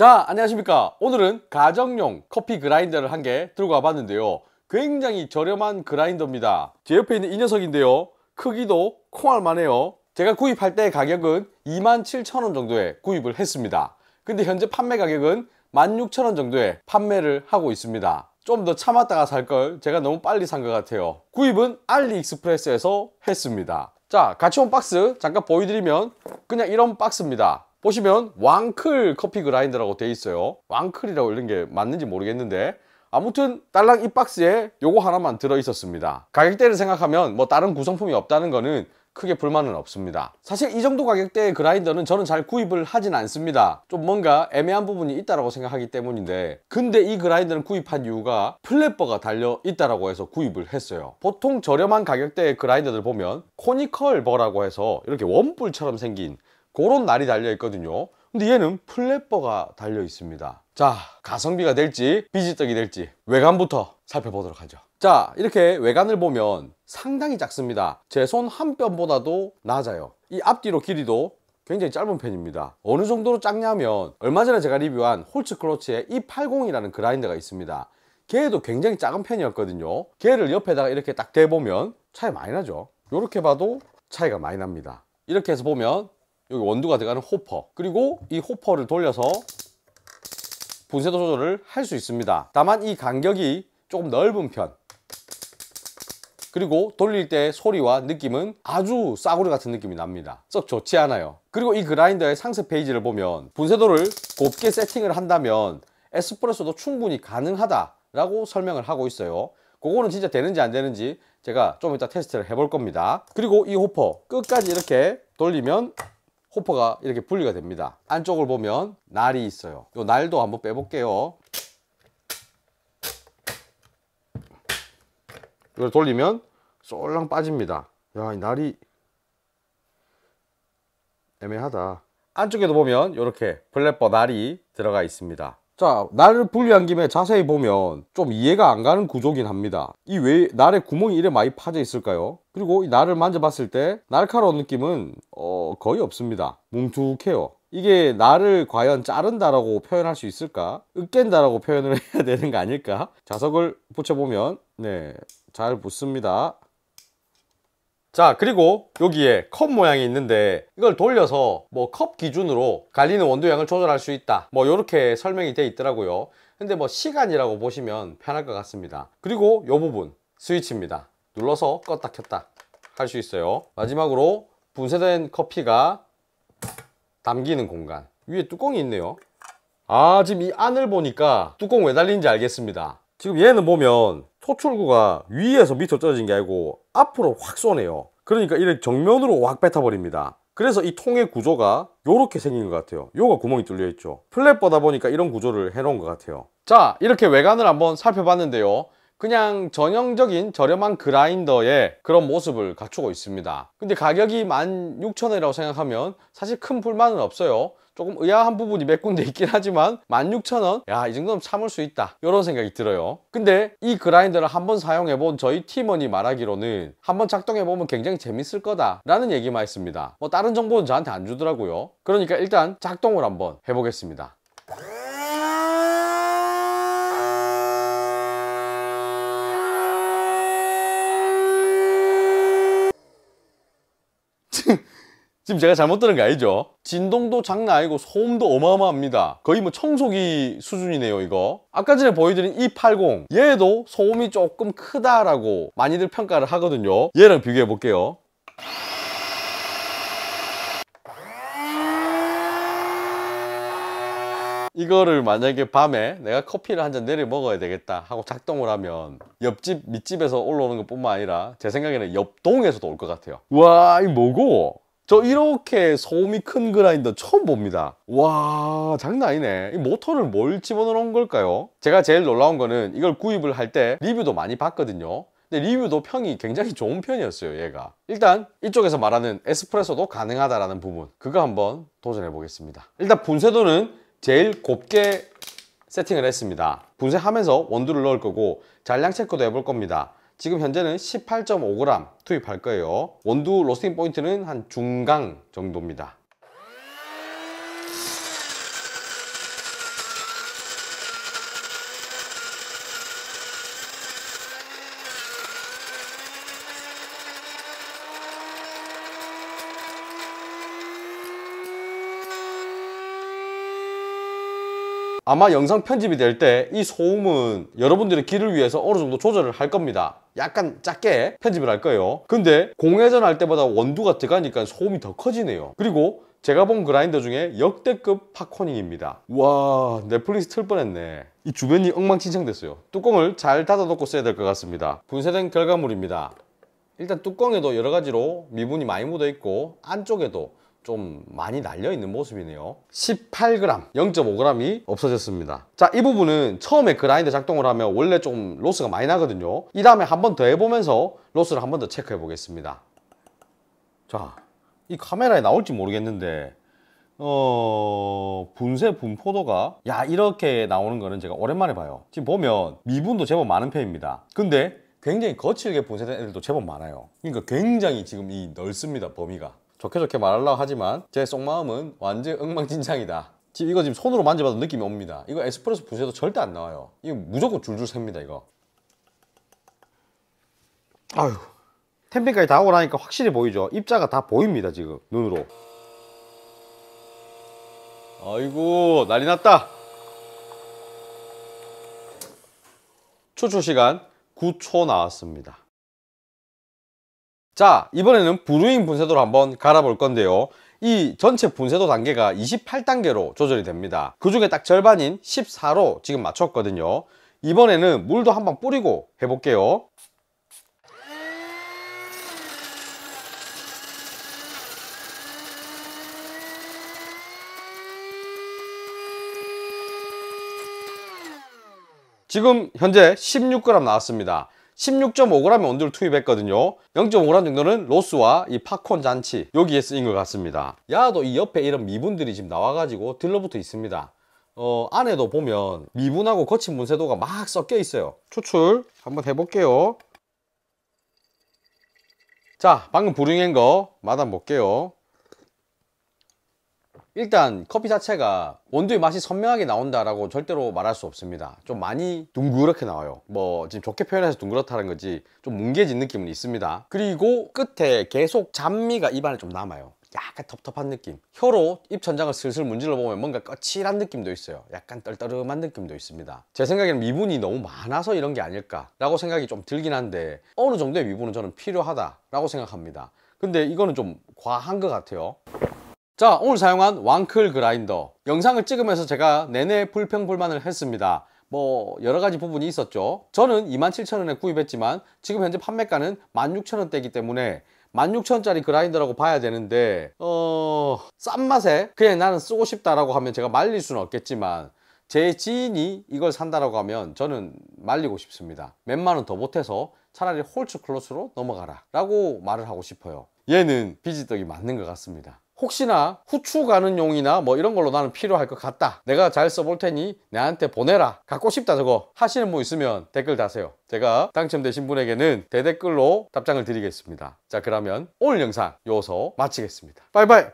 자 안녕하십니까 오늘은 가정용 커피 그라인더를 한 개 들고 와봤는데요 굉장히 저렴한 그라인더입니다 제 옆에 있는 이 녀석인데요 크기도 콩알만해요 제가 구입할 때 가격은 27,000원 정도에 구입을 했습니다 근데 현재 판매 가격은 16,000원 정도에 판매를 하고 있습니다 좀 더 참았다가 살 걸 제가 너무 빨리 산 것 같아요 구입은 알리익스프레스에서 했습니다 자 같이 온 박스 잠깐 보여드리면 그냥 이런 박스입니다 보시면 왕클 커피 그라인더라고 돼 있어요 왕클이라고 읽는 게 맞는지 모르겠는데 아무튼 딸랑 이 박스에 요거 하나만 들어 있었습니다 가격대를 생각하면 뭐 다른 구성품이 없다는 거는 크게 불만은 없습니다 사실 이 정도 가격대의 그라인더는 저는 잘 구입을 하진 않습니다 좀 뭔가 애매한 부분이 있다고 생각하기 때문인데 근데 이 그라인더는 구입한 이유가 플랫버가 달려 있다고 해서 구입을 했어요 보통 저렴한 가격대의 그라인더들 보면 코니컬 버라고 해서 이렇게 원뿔처럼 생긴 그런 날이 달려 있거든요 근데 얘는 플랫버가 달려 있습니다 자 가성비가 될지 비지떡이 될지 외관부터 살펴보도록 하죠 자 이렇게 외관을 보면 상당히 작습니다 제 손 한 뼘보다도 낮아요 이 앞뒤로 길이도 굉장히 짧은 편입니다 어느 정도로 작냐면 얼마 전에 제가 리뷰한 홀츠 크로치의 E80이라는 그라인더가 있습니다 걔도 굉장히 작은 편이었거든요 걔를 옆에다가 이렇게 딱 대보면 차이 많이 나죠 이렇게 봐도 차이가 많이 납니다 이렇게 해서 보면 여기 원두가 들어가는 호퍼 그리고 이 호퍼를 돌려서 분쇄도 조절을 할 수 있습니다 다만 이 간격이 조금 넓은 편 그리고 돌릴 때 소리와 느낌은 아주 싸구려 같은 느낌이 납니다 썩 좋지 않아요 그리고 이 그라인더의 상세 페이지를 보면 분쇄도를 곱게 세팅을 한다면 에스프레소도 충분히 가능하다 라고 설명을 하고 있어요 그거는 진짜 되는지 안 되는지 제가 좀 이따 테스트를 해 볼 겁니다 그리고 이 호퍼 끝까지 이렇게 돌리면 호퍼가 이렇게 분리가 됩니다 안쪽을 보면 날이 있어요 요 날도 한번 빼볼게요 이걸 돌리면 쏠랑 빠집니다 야이 날이 애매하다 안쪽에도 보면 이렇게 블랙버 날이 들어가 있습니다 자, 날을 분리한 김에 자세히 보면 좀 이해가 안 가는 구조긴 합니다. 이 왜 날의 구멍이 이래 많이 파져 있을까요? 그리고 이 날을 만져봤을 때 날카로운 느낌은 어, 거의 없습니다. 뭉툭해요. 이게 나를 과연 자른다라고 표현할 수 있을까? 으깬다라고 표현을 해야 되는 거 아닐까? 자석을 붙여보면 네, 잘 붙습니다. 자 그리고 여기에 컵 모양이 있는데 이걸 돌려서 뭐 컵 기준으로 갈리는 원두 양을 조절할 수 있다 뭐 이렇게 설명이 돼 있더라고요 근데 뭐 시간이라고 보시면 편할 것 같습니다 그리고 요 부분 스위치입니다 눌러서 껐다 켰다 할 수 있어요 마지막으로 분쇄된 커피가 담기는 공간 위에 뚜껑이 있네요 아 지금 이 안을 보니까 뚜껑 왜 달린지 알겠습니다 지금 얘는 보면 소출구가 위에서 밑으로 떨어진 게 아니고 앞으로 확 쏘네요 그러니까 이를 정면으로 확 뱉어버립니다 그래서 이 통의 구조가 이렇게 생긴 것 같아요 요가 구멍이 뚫려 있죠 플랫보다 보니까 이런 구조를 해 놓은 것 같아요 자 이렇게 외관을 한번 살펴봤는데요 그냥 전형적인 저렴한 그라인더의 그런 모습을 갖추고 있습니다 근데 가격이 16,000원이라고 생각하면 사실 큰 불만은 없어요 조금 의아한 부분이 몇 군데 있긴 하지만 16,000원? 야 이 정도면 참을 수 있다 이런 생각이 들어요 근데 이 그라인더를 한번 사용해본 저희 팀원이 말하기로는 한번 작동해보면 굉장히 재밌을 거다 라는 얘기만 했습니다 뭐 다른 정보는 저한테 안 주더라고요 그러니까 일단 작동을 한번 해보겠습니다 지금 제가 잘못 들은 거 아니죠? 진동도 장난 아니고 소음도 어마어마합니다 거의 뭐 청소기 수준이네요 이거 아까 전에 보여드린 E80 얘도 소음이 조금 크다라고 많이들 평가를 하거든요 얘랑 비교해 볼게요 이거를 만약에 밤에 내가 커피를 한 잔 내려 먹어야 되겠다 하고 작동을 하면 옆집 밑집에서 올라오는 것 뿐만 아니라 제 생각에는 옆동에서도 올 것 같아요 와 이거 뭐고? 저 이렇게 소음이 큰 그라인더 처음 봅니다 와 장난 아니네 모터를 뭘 집어넣은 걸까요? 제가 제일 놀라운 거는 이걸 구입을 할 때 리뷰도 많이 봤거든요 근데 리뷰도 평이 굉장히 좋은 편이었어요 얘가 일단 이쪽에서 말하는 에스프레소도 가능하다라는 부분 그거 한번 도전해 보겠습니다 일단 분쇄도는 제일 곱게 세팅을 했습니다 분쇄하면서 원두를 넣을 거고 잔량 체크도 해볼 겁니다 지금 현재는 18.5g 투입할 거예요. 원두 로스팅 포인트는 한 중강 정도입니다. 아마 영상 편집이 될 때 이 소음은 여러분들의 귀를 위해서 어느 정도 조절을 할 겁니다 약간 작게 편집을 할 거예요 근데 공회전 할 때보다 원두가 들어가니까 소음이 더 커지네요 그리고 제가 본 그라인더 중에 역대급 팝코닝입니다 와 넷플릭스 틀 뻔했네 이 주변이 엉망진창됐어요 뚜껑을 잘 닫아놓고 써야 될 것 같습니다 분쇄된 결과물입니다 일단 뚜껑에도 여러 가지로 미분이 많이 묻어 있고 안쪽에도 좀 많이 날려있는 모습이네요 18g 0.5g이 없어졌습니다 자이 부분은 처음에 그라인드 작동을 하면 원래 좀 로스가 많이 나거든요 이 다음에 한 번 더 해보면서 로스를 한 번 더 체크해 보겠습니다 자이 카메라에 나올지 모르겠는데 어... 분쇄 분포도가 야 이렇게 나오는 거는 제가 오랜만에 봐요 지금 보면 미분도 제법 많은 편입니다 근데 굉장히 거칠게 분쇄된 애들도 제법 많아요 그러니까 굉장히 지금 이 넓습니다 범위가 좋게 좋게 말하려고 하지만 제 속마음은 완전 엉망진창이다 지금 이거 지금 손으로 만져봐도 느낌이 옵니다 이거 에스프레소 부셔도 절대 안 나와요 이거 무조건 줄줄 셉니다 이거 아휴 템핑까지 다하고 나니까 확실히 보이죠 입자가 다 보입니다 지금 눈으로 아이고 난리 났다 추출 시간 9초 나왔습니다 자 이번에는 브루잉 분쇄도를 한번 갈아볼 건데요 이 전체 분쇄도 단계가 28단계로 조절이 됩니다 그 중에 딱 절반인 14로 지금 맞췄거든요 이번에는 물도 한번 뿌리고 해볼게요 지금 현재 16g 나왔습니다 16.5g 온도를 투입했거든요 0.5g 정도는 로스와 이 팝콘 잔치 여기에 쓰인 것 같습니다 야도 이 옆에 이런 미분들이 지금 나와가지고 들러붙어 있습니다 어, 안에도 보면 미분하고 거친 문세도가 막 섞여 있어요 추출 한번 해볼게요 자 방금 불행한거 마담 볼게요 일단 커피 자체가 원두의 맛이 선명하게 나온다라고 절대로 말할 수 없습니다 좀 많이 둥그렇게 나와요 뭐 지금 좋게 표현해서 둥그렇다는 거지 좀 뭉개진 느낌은 있습니다 그리고 끝에 계속 잔미가 입안에 좀 남아요 약간 텁텁한 느낌 혀로 입 천장을 슬슬 문질러 보면 뭔가 거칠한 느낌도 있어요 약간 떨떠름한 느낌도 있습니다 제 생각에는 미분이 너무 많아서 이런 게 아닐까 라고 생각이 좀 들긴 한데 어느 정도의 미분은 저는 필요하다 라고 생각합니다 근데 이거는 좀 과한 것 같아요 자 오늘 사용한 왕클 그라인더 영상을 찍으면서 제가 내내 불평불만을 했습니다 뭐 여러가지 부분이 있었죠 저는 27,000원에 구입했지만 지금 현재 판매가는 16,000원대이기 때문에 16,000원짜리 그라인더라고 봐야 되는데 어... 싼 맛에 그냥 나는 쓰고 싶다라고 하면 제가 말릴 수는 없겠지만 제 지인이 이걸 산다라고 하면 저는 말리고 싶습니다 몇만 원더 못해서 차라리 홀츠 클로스로 넘어가라 라고 말을 하고 싶어요 얘는 비지떡이 맞는 것 같습니다 혹시나 후추 가는 용이나 뭐 이런 걸로 나는 필요할 것 같다 내가 잘 써볼 테니 내한테 보내라 갖고 싶다 저거 하시는 분 있으면 댓글 다세요 제가 당첨되신 분에게는 대댓글로 답장을 드리겠습니다 자 그러면 오늘 영상 요소 마치겠습니다 빠이빠이